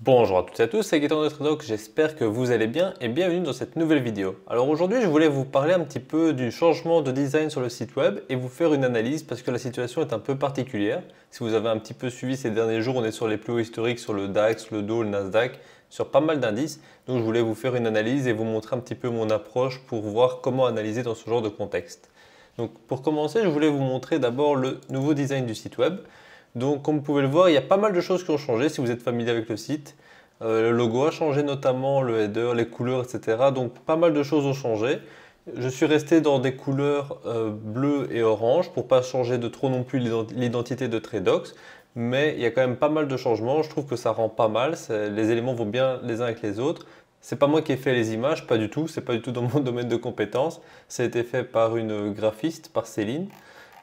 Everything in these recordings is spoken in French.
Bonjour à toutes et à tous, c'est Gaëtan de Tradoc, j'espère que vous allez bien et bienvenue dans cette nouvelle vidéo. Alors aujourd'hui je voulais vous parler un petit peu du changement de design sur le site web et vous faire une analyse parce que la situation est un peu particulière. Si vous avez un petit peu suivi ces derniers jours, on est sur les plus hauts historiques sur le DAX, le Dow, le Nasdaq, sur pas mal d'indices. Donc je voulais vous faire une analyse et vous montrer un petit peu mon approche pour voir comment analyser dans ce genre de contexte. Donc pour commencer, je voulais vous montrer d'abord le nouveau design du site web. Donc comme vous pouvez le voir, il y a pas mal de choses qui ont changé si vous êtes familier avec le site. Euh, le logo a changé notamment, le header, les couleurs, etc. Donc pas mal de choses ont changé. Je suis resté dans des couleurs euh, bleues et orange pour pas changer de trop non plus l'identité de Tradox. Mais il y a quand même pas mal de changements. Je trouve que ça rend pas mal. Les éléments vont bien les uns avec les autres. C'est pas moi qui ai fait les images, pas du tout. C'est pas du tout dans mon domaine de compétences. Ça a été fait par une euh, graphiste, par Céline.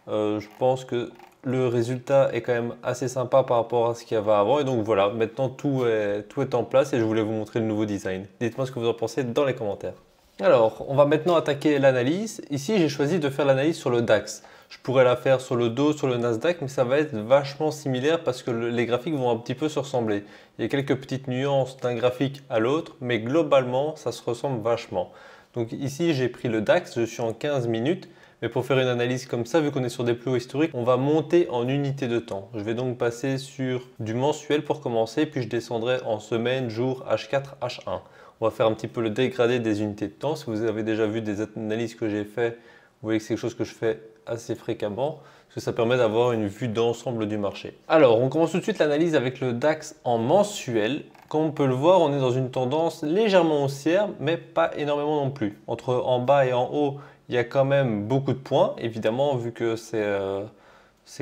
Euh, je pense que le résultat est quand même assez sympa par rapport à ce qu'il y avait avant. Et donc voilà, maintenant tout est, en place et je voulais vous montrer le nouveau design. Dites-moi ce que vous en pensez dans les commentaires. Alors, on va maintenant attaquer l'analyse. Ici, j'ai choisi de faire l'analyse sur le DAX. Je pourrais la faire sur le Dow, sur le Nasdaq, mais ça va être vachement similaire parce que les graphiques vont un petit peu se ressembler. Il y a quelques petites nuances d'un graphique à l'autre, mais globalement, ça se ressemble vachement. Donc ici, j'ai pris le DAX, je suis en 15 minutes. Mais pour faire une analyse comme ça, vu qu'on est sur des plus hauts historiques, on va monter en unité de temps. Je vais donc passer sur du mensuel pour commencer, puis je descendrai en semaine, jour, H4, H1. On va faire un petit peu le dégradé des unités de temps. Si vous avez déjà vu des analyses que j'ai fait, vous voyez que c'est quelque chose que je fais assez fréquemment, parce que ça permet d'avoir une vue d'ensemble du marché. Alors, on commence tout de suite l'analyse avec le DAX en mensuel. Comme on peut le voir, on est dans une tendance légèrement haussière, mais pas énormément non plus. Entre en bas et en haut, il y a quand même beaucoup de points, évidemment, vu que c'est euh,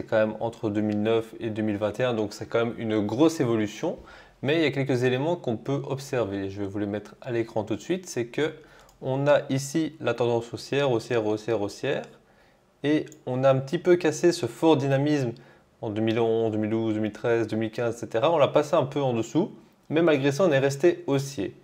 quand même entre 2009 et 2021, donc c'est quand même une grosse évolution. Mais il y a quelques éléments qu'on peut observer. Je vais vous les mettre à l'écran tout de suite. C'est que on a ici la tendance haussière, haussière, haussière, haussière. Et on a un petit peu cassé ce fort dynamisme en 2011, 2012, 2013, 2015, etc. On l'a passé un peu en dessous, mais malgré ça, on est resté haussier.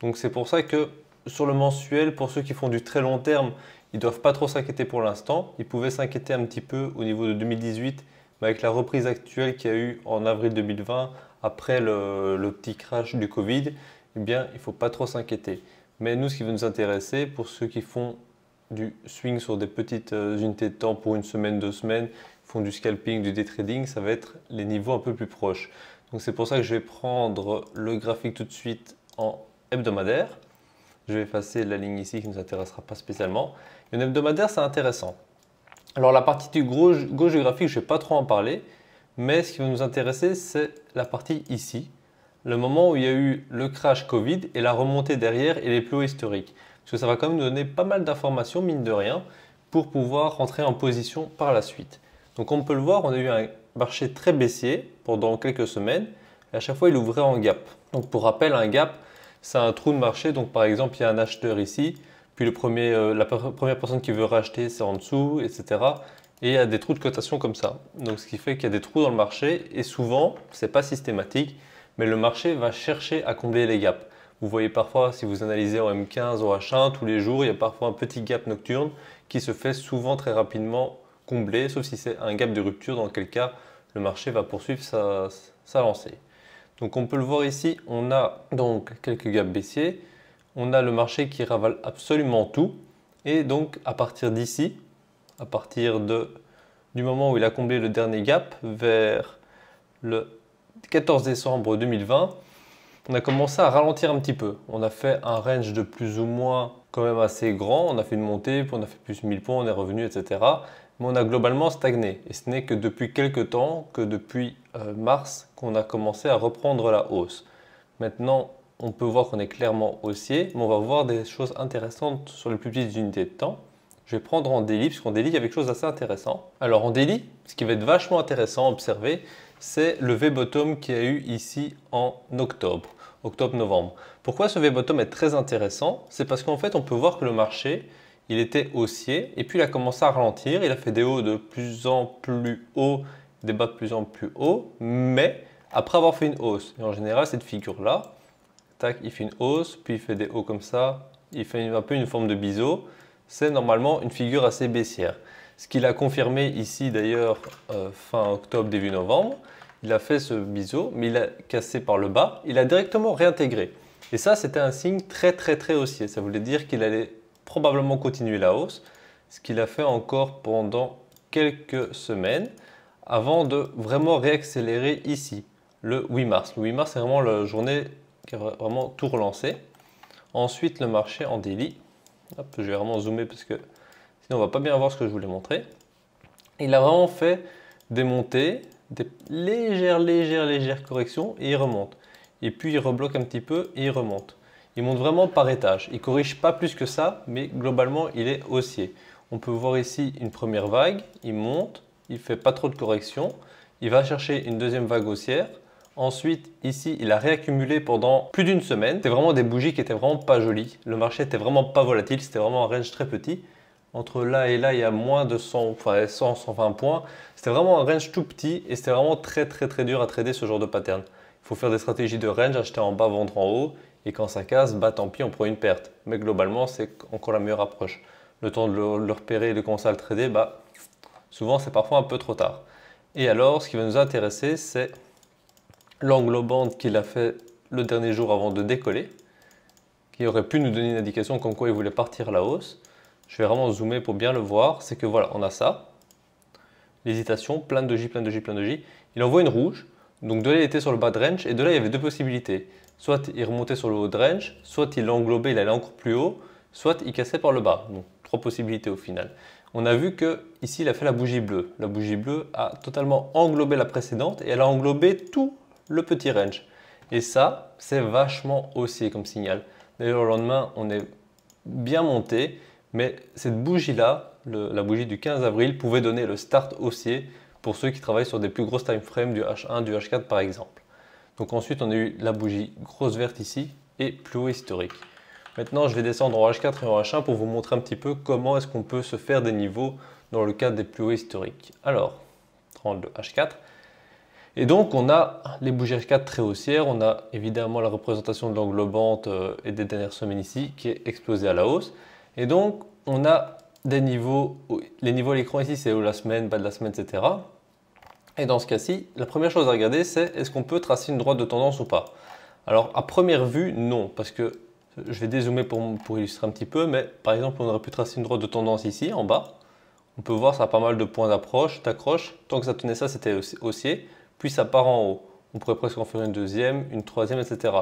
Donc c'est pour ça que sur le mensuel, pour ceux qui font du très long terme, ils ne doivent pas trop s'inquiéter pour l'instant. Ils pouvaient s'inquiéter un petit peu au niveau de 2018, mais avec la reprise actuelle qu'il y a eu en avril 2020, après le, petit crash du Covid, eh bien, il ne faut pas trop s'inquiéter. Mais nous, ce qui va nous intéresser, pour ceux qui font du swing sur des petites euh, unités de temps pour une semaine, deux semaines, font du scalping, du day trading, ça va être les niveaux un peu plus proches. Donc c'est pour ça que je vais prendre le graphique tout de suite en hebdomadaire. Je vais effacer la ligne ici qui ne nous intéressera pas spécialement. Une hebdomadaire, c'est intéressant. Alors la partie du gauche géographique je ne vais pas trop en parler, mais ce qui va nous intéresser, c'est la partie ici, le moment où il y a eu le crash Covid et la remontée derrière et les plus hauts historiques. Parce que ça va quand même nous donner pas mal d'informations, mine de rien, pour pouvoir rentrer en position par la suite. Donc on peut le voir, on a eu un marché très baissier pendant quelques semaines, et à chaque fois il ouvrait en gap. Donc pour rappel, un gap, c'est un trou de marché. Donc par exemple, il y a un acheteur ici, puis le premier, euh, la première personne qui veut racheter, c'est en dessous, etc. Et il y a des trous de cotation comme ça. Donc ce qui fait qu'il y a des trous dans le marché et souvent, n'est pas systématique, mais le marché va chercher à combler les gaps. Vous voyez parfois, si vous analysez en M15 ou H1, tous les jours, il y a parfois un petit gap nocturne qui se fait souvent très rapidement combler, sauf si c'est un gap de rupture, dans quel cas le marché va poursuivre sa lancée. Donc on peut le voir ici, on a donc quelques gaps baissiers, on a le marché qui ravale absolument tout. Et donc à partir d'ici, à partir de, du moment où il a comblé le dernier gap vers le 14 décembre 2020, on a commencé à ralentir un petit peu. On a fait un range de plus ou moins quand même assez grand. On a fait une montée, puis on a fait plus 1000 points, on est revenu, etc. Mais on a globalement stagné. Et ce n'est que depuis quelques temps, que depuis euh, mars qu'on a commencé à reprendre la hausse. Maintenant, on peut voir qu'on est clairement haussier, mais on va voir des choses intéressantes sur les plus petites unités de temps. Je vais prendre en daily, puisqu'en daily, il y a quelque chose d'assez intéressant. Alors en délit ce qui va être vachement intéressant à observer, c'est le V-bottom qu'il y a eu ici en octobre, octobre-novembre. Pourquoi ce V-bottom est très intéressant C'est parce qu'en fait, on peut voir que le marché, il était haussier, et puis il a commencé à ralentir, il a fait des hauts de plus en plus hauts des bas de plus en plus haut, mais après avoir fait une hausse. Et en général, cette figure-là, tac, il fait une hausse, puis il fait des hauts comme ça, il fait un peu une forme de biseau. C'est normalement une figure assez baissière. Ce qu'il a confirmé ici d'ailleurs euh, fin octobre, début novembre, il a fait ce biseau, mais il a cassé par le bas, il a directement réintégré. Et ça, c'était un signe très très très haussier. Ça voulait dire qu'il allait probablement continuer la hausse, ce qu'il a fait encore pendant quelques semaines avant de vraiment réaccélérer ici, le 8 mars. Le 8 mars, c'est vraiment la journée qui a vraiment tout relancé. Ensuite, le marché en délit. Hop, je vais vraiment zoomer parce que sinon on va pas bien voir ce que je voulais montrer. Il a vraiment fait des montées, des légères, légères, légères corrections et il remonte. Et puis il rebloque un petit peu et il remonte. Il monte vraiment par étage. Il corrige pas plus que ça, mais globalement il est haussier. On peut voir ici une première vague, il monte, il fait pas trop de corrections, il va chercher une deuxième vague haussière. Ensuite, ici, il a réaccumulé pendant plus d'une semaine. C'était vraiment des bougies qui étaient vraiment pas jolies. Le marché était vraiment pas volatile, c'était vraiment un range très petit. Entre là et là, il y a moins de 100, enfin 100, 120 points. C'était vraiment un range tout petit et c'était vraiment très très très dur à trader ce genre de pattern. Il faut faire des stratégies de range, acheter en bas, vendre en haut. Et quand ça casse, bah tant pis, on prend une perte. Mais globalement, c'est encore la meilleure approche. Le temps de le, repérer et de commencer à le trader, bah, Souvent, c'est parfois un peu trop tard. Et alors, ce qui va nous intéresser, c'est l'englobante qu'il a fait le dernier jour avant de décoller, qui aurait pu nous donner une indication comme quoi il voulait partir la hausse. Je vais vraiment zoomer pour bien le voir. C'est que voilà, on a ça. L'hésitation, plein de J, plein de J, plein de J. Il envoie une rouge. Donc de là, il était sur le bas de range. Et de là, il y avait deux possibilités. Soit il remontait sur le haut de range, soit il englobait, il allait encore plus haut, soit il cassait par le bas. Donc trois possibilités au final on a vu que ici il a fait la bougie bleue. La bougie bleue a totalement englobé la précédente et elle a englobé tout le petit range. Et ça, c'est vachement haussier comme signal. D'ailleurs, le lendemain, on est bien monté, mais cette bougie-là, la bougie du 15 avril, pouvait donner le start haussier pour ceux qui travaillent sur des plus grosses time frames du H1, du H4 par exemple. Donc ensuite, on a eu la bougie grosse verte ici et plus haut historique. Maintenant, je vais descendre en H4 et en H1 pour vous montrer un petit peu comment est-ce qu'on peut se faire des niveaux dans le cadre des plus hauts historiques. Alors, 32 H4. Et donc, on a les bougies H4 très haussières. On a évidemment la représentation de l'englobante euh, et des dernières semaines ici qui est explosée à la hausse. Et donc, on a des niveaux, les niveaux à l'écran ici, c'est haut la semaine, bas de la semaine, etc. Et dans ce cas-ci, la première chose à regarder, c'est est-ce qu'on peut tracer une droite de tendance ou pas Alors, à première vue, non, parce que je vais dézoomer pour, illustrer un petit peu, mais par exemple, on aurait pu tracer une droite de tendance ici, en bas. On peut voir, ça a pas mal de points d'approche, d'accroche. Tant que ça tenait ça, c'était haussier. Puis ça part en haut. On pourrait presque en faire une deuxième, une troisième, etc.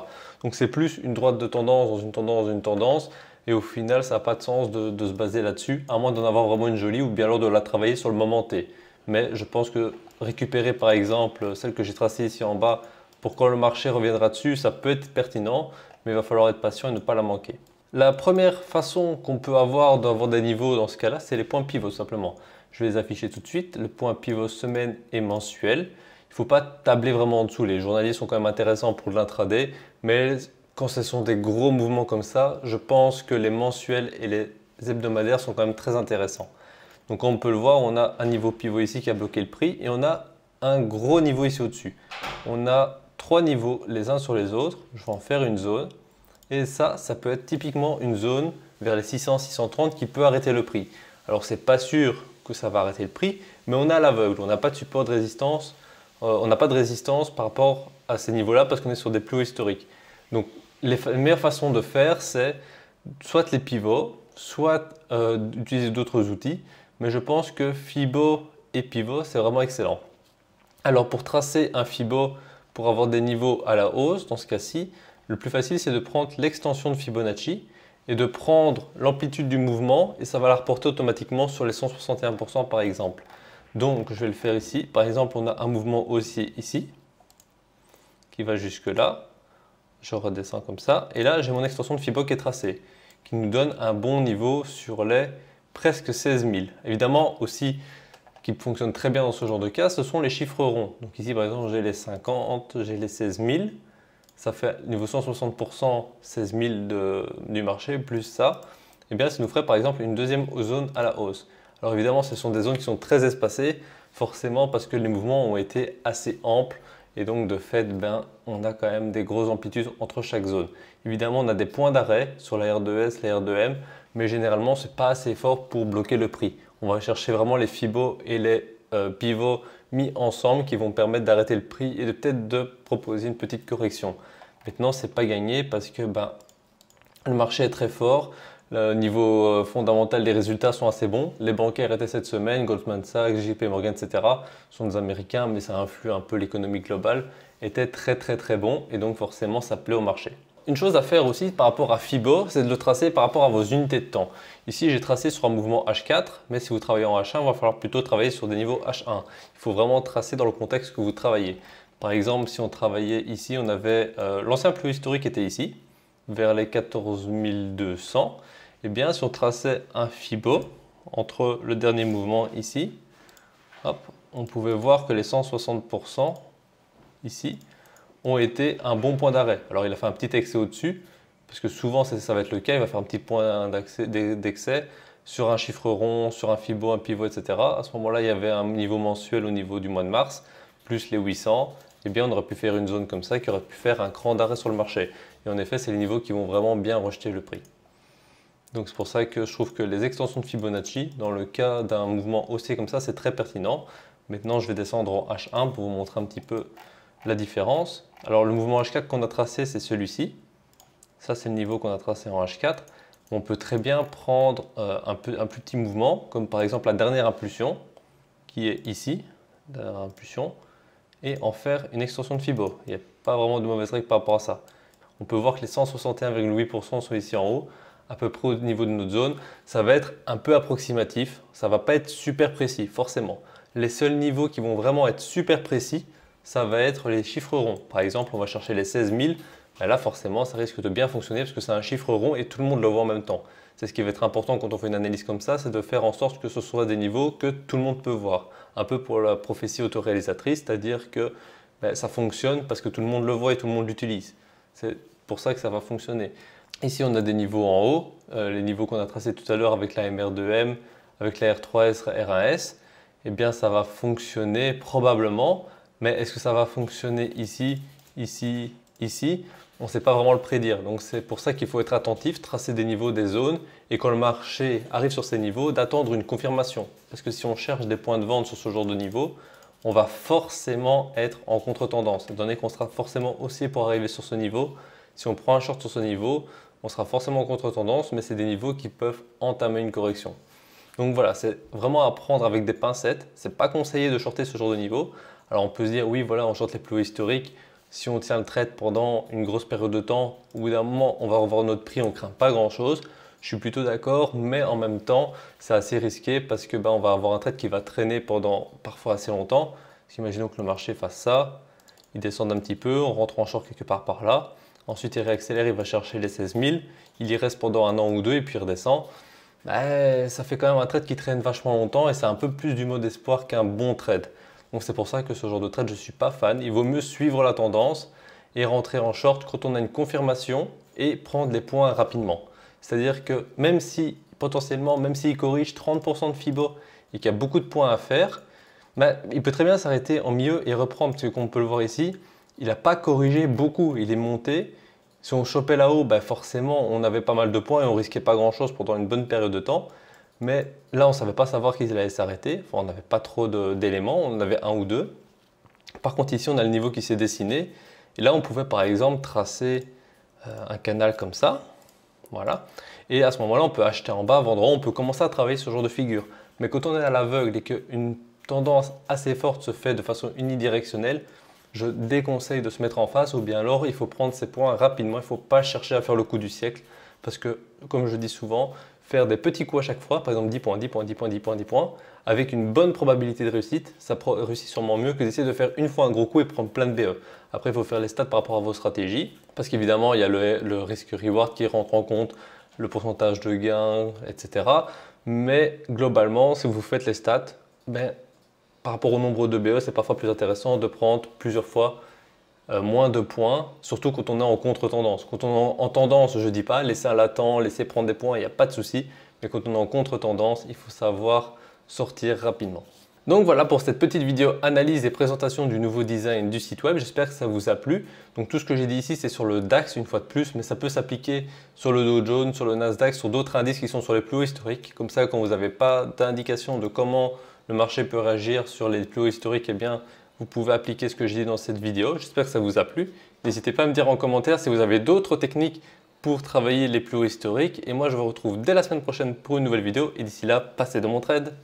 Donc c'est plus une droite de tendance dans une tendance dans une tendance. Et au final, ça n'a pas de sens de se baser là-dessus, à moins d'en avoir vraiment une jolie ou bien alors de la travailler sur le moment T. Mais je pense que récupérer par exemple celle que j'ai tracée ici en bas pour quand le marché reviendra dessus, ça peut être pertinent mais il va falloir être patient et ne pas la manquer. La première façon qu'on peut avoir d'avoir des niveaux dans ce cas-là, c'est les points pivots simplement. Je vais les afficher tout de suite. Le point pivot semaine et mensuel. Il ne faut pas tabler vraiment en dessous. Les journaliers sont quand même intéressants pour l'intraday, mais quand ce sont des gros mouvements comme ça, je pense que les mensuels et les hebdomadaires sont quand même très intéressants. Donc on peut le voir, on a un niveau pivot ici qui a bloqué le prix et on a un gros niveau ici au-dessus. On a trois niveaux les uns sur les autres. Je vais en faire une zone. Et ça, ça peut être typiquement une zone vers les 600-630 qui peut arrêter le prix. Alors, c'est pas sûr que ça va arrêter le prix, mais on a l'aveugle, on n'a pas de support de résistance, euh, on n'a pas de résistance par rapport à ces niveaux-là parce qu'on est sur des plus hauts historiques. Donc, les, meilleure façon de faire, c'est soit les pivots, soit euh, utiliser d'autres outils, mais je pense que FIBO et pivot, c'est vraiment excellent. Alors, pour tracer un FIBO, pour avoir des niveaux à la hausse, dans ce cas-ci, le plus facile, c'est de prendre l'extension de Fibonacci et de prendre l'amplitude du mouvement et ça va la reporter automatiquement sur les 161% par exemple. Donc, je vais le faire ici. Par exemple, on a un mouvement haussier ici qui va jusque là. Je redescends comme ça. Et là, j'ai mon extension de Fibo qui est tracée qui nous donne un bon niveau sur les presque 16 000. Évidemment, aussi, qui fonctionnent très bien dans ce genre de cas, ce sont les chiffres ronds. Donc ici, par exemple, j'ai les 50, j'ai les 16 000. Ça fait niveau 160%, 16 000 du marché, plus ça. et eh bien, ça nous ferait par exemple une deuxième zone à la hausse. Alors évidemment, ce sont des zones qui sont très espacées, forcément parce que les mouvements ont été assez amples. Et donc, de fait, ben, on a quand même des grosses amplitudes entre chaque zone. Évidemment, on a des points d'arrêt sur la R2S, la R2M, mais généralement, ce n'est pas assez fort pour bloquer le prix. On va chercher vraiment les fibos et les euh, pivots mis ensemble qui vont permettre d'arrêter le prix et de peut-être de proposer une petite correction. Maintenant, c'est pas gagné parce que ben, le marché est très fort. Le niveau euh, fondamental des résultats sont assez bons. Les bancaires étaient cette semaine, Goldman Sachs, JP Morgan, etc. sont des Américains, mais ça influe un peu l'économie globale, étaient très très très bons et donc forcément ça plaît au marché. Une chose à faire aussi par rapport à FIBO, c'est de le tracer par rapport à vos unités de temps. Ici, j'ai tracé sur un mouvement H4, mais si vous travaillez en H1, il va falloir plutôt travailler sur des niveaux H1. Il faut vraiment tracer dans le contexte que vous travaillez. Par exemple, si on travaillait ici, on avait euh, l'ancien plus historique était ici, vers les 14200. Eh bien, si on traçait un FIBO entre le dernier mouvement ici, on pouvait voir que les 160% ici ont été un bon point d'arrêt. Alors il a fait un petit excès au-dessus, parce que souvent ça, ça, va être le cas, il va faire un petit point d'excès sur un chiffre rond, sur un fibo, un pivot, etc. À ce moment-là, il y avait un niveau mensuel au niveau du mois de mars, plus les 800. Eh bien, on aurait pu faire une zone comme ça qui aurait pu faire un cran d'arrêt sur le marché. Et en effet, c'est les niveaux qui vont vraiment bien rejeter le prix. Donc c'est pour ça que je trouve que les extensions de Fibonacci, dans le cas d'un mouvement haussier comme ça, c'est très pertinent. Maintenant, je vais descendre en H1 pour vous montrer un petit peu la différence. Alors le mouvement H4 qu'on a tracé, c'est celui-ci. Ça, c'est le niveau qu'on a tracé en H4. On peut très bien prendre euh, un, plus petit mouvement, comme par exemple la dernière impulsion, qui est ici, dernière impulsion, et en faire une extension de fibo. Il n'y a pas vraiment de mauvaise règle par rapport à ça. On peut voir que les 161,8% sont ici en haut, à peu près au niveau de notre zone. Ça va être un peu approximatif, ça ne va pas être super précis, forcément. Les seuls niveaux qui vont vraiment être super précis, ça va être les chiffres ronds. Par exemple, on va chercher les 16 000. Ben là, forcément, ça risque de bien fonctionner parce que c'est un chiffre rond et tout le monde le voit en même temps. C'est ce qui va être important quand on fait une analyse comme ça, c'est de faire en sorte que ce soit des niveaux que tout le monde peut voir. Un peu pour la prophétie autoréalisatrice, c'est-à-dire que ben, ça fonctionne parce que tout le monde le voit et tout le monde l'utilise. C'est pour ça que ça va fonctionner. Ici, on a des niveaux en haut, euh, les niveaux qu'on a tracés tout à l'heure avec la MR2M, avec la R3S, R1S. Eh bien, ça va fonctionner probablement mais est-ce que ça va fonctionner ici, ici, ici On ne sait pas vraiment le prédire. Donc c'est pour ça qu'il faut être attentif, tracer des niveaux, des zones, et quand le marché arrive sur ces niveaux, d'attendre une confirmation. Parce que si on cherche des points de vente sur ce genre de niveau, on va forcément être en contre-tendance. Étant donné qu'on sera forcément haussier pour arriver sur ce niveau, si on prend un short sur ce niveau, on sera forcément en contre-tendance, mais c'est des niveaux qui peuvent entamer une correction. Donc voilà, c'est vraiment à prendre avec des pincettes. n'est pas conseillé de shorter ce genre de niveau. Alors on peut se dire, oui, voilà, on chante les plus hauts historiques. Si on tient le trade pendant une grosse période de temps, au bout d'un moment, on va revoir notre prix, on craint pas grand-chose. Je suis plutôt d'accord, mais en même temps, c'est assez risqué parce que ben on va avoir un trade qui va traîner pendant parfois assez longtemps. Imaginons que le marché fasse ça, il descend un petit peu, on rentre en short quelque part par là. Ensuite, il réaccélère, il va chercher les 16 000, il y reste pendant un an ou deux et puis il redescend. Ben, ça fait quand même un trade qui traîne vachement longtemps et c'est un peu plus du mot d'espoir qu'un bon trade. Donc c'est pour ça que ce genre de trade, je ne suis pas fan. Il vaut mieux suivre la tendance et rentrer en short quand on a une confirmation et prendre les points rapidement. C'est-à-dire que même si potentiellement, même s'il corrige 30% de FIBO et qu'il y a beaucoup de points à faire, bah, il peut très bien s'arrêter en milieu et reprendre, parce qu'on comme peut le voir ici, il n'a pas corrigé beaucoup, il est monté. Si on chopait là-haut, bah, forcément, on avait pas mal de points et on risquait pas grand-chose pendant une bonne période de temps. Mais là, on ne savait pas savoir qu'ils allaient s'arrêter. Enfin, on n'avait pas trop d'éléments, on en avait un ou deux. Par contre, ici, on a le niveau qui s'est dessiné. Et là, on pouvait par exemple tracer euh, un canal comme ça. Voilà. Et à ce moment-là, on peut acheter en bas, vendre en haut. On peut commencer à travailler ce genre de figure. Mais quand on est à l'aveugle et qu'une tendance assez forte se fait de façon unidirectionnelle, je déconseille de se mettre en face ou bien alors il faut prendre ses points rapidement. Il ne faut pas chercher à faire le coup du siècle parce que, comme je dis souvent, faire des petits coups à chaque fois, par exemple 10 points, 10 points, 10 points, 10 points, 10 points, avec une bonne probabilité de réussite, ça réussit sûrement mieux que d'essayer de faire une fois un gros coup et prendre plein de BE. Après, il faut faire les stats par rapport à vos stratégies, parce qu'évidemment, il y a le, risque-reward qui rentre en compte, le pourcentage de gains, etc. Mais globalement, si vous faites les stats, ben, par rapport au nombre de BE, c'est parfois plus intéressant de prendre plusieurs fois euh, moins de points, surtout quand on est en contre-tendance. Quand on est en tendance, je ne dis pas, laisser un latent, laisser prendre des points, il n'y a pas de souci. Mais quand on est en contre-tendance, il faut savoir sortir rapidement. Donc voilà pour cette petite vidéo analyse et présentation du nouveau design du site web. J'espère que ça vous a plu. Donc tout ce que j'ai dit ici, c'est sur le DAX une fois de plus, mais ça peut s'appliquer sur le Dow Jones, sur le Nasdaq, sur d'autres indices qui sont sur les plus hauts historiques. Comme ça, quand vous n'avez pas d'indication de comment le marché peut réagir sur les plus hauts historiques, eh bien, vous pouvez appliquer ce que j'ai dit dans cette vidéo. J'espère que ça vous a plu. N'hésitez pas à me dire en commentaire si vous avez d'autres techniques pour travailler les plus hauts historiques. Et moi, je vous retrouve dès la semaine prochaine pour une nouvelle vidéo. Et d'ici là, passez de mon trade.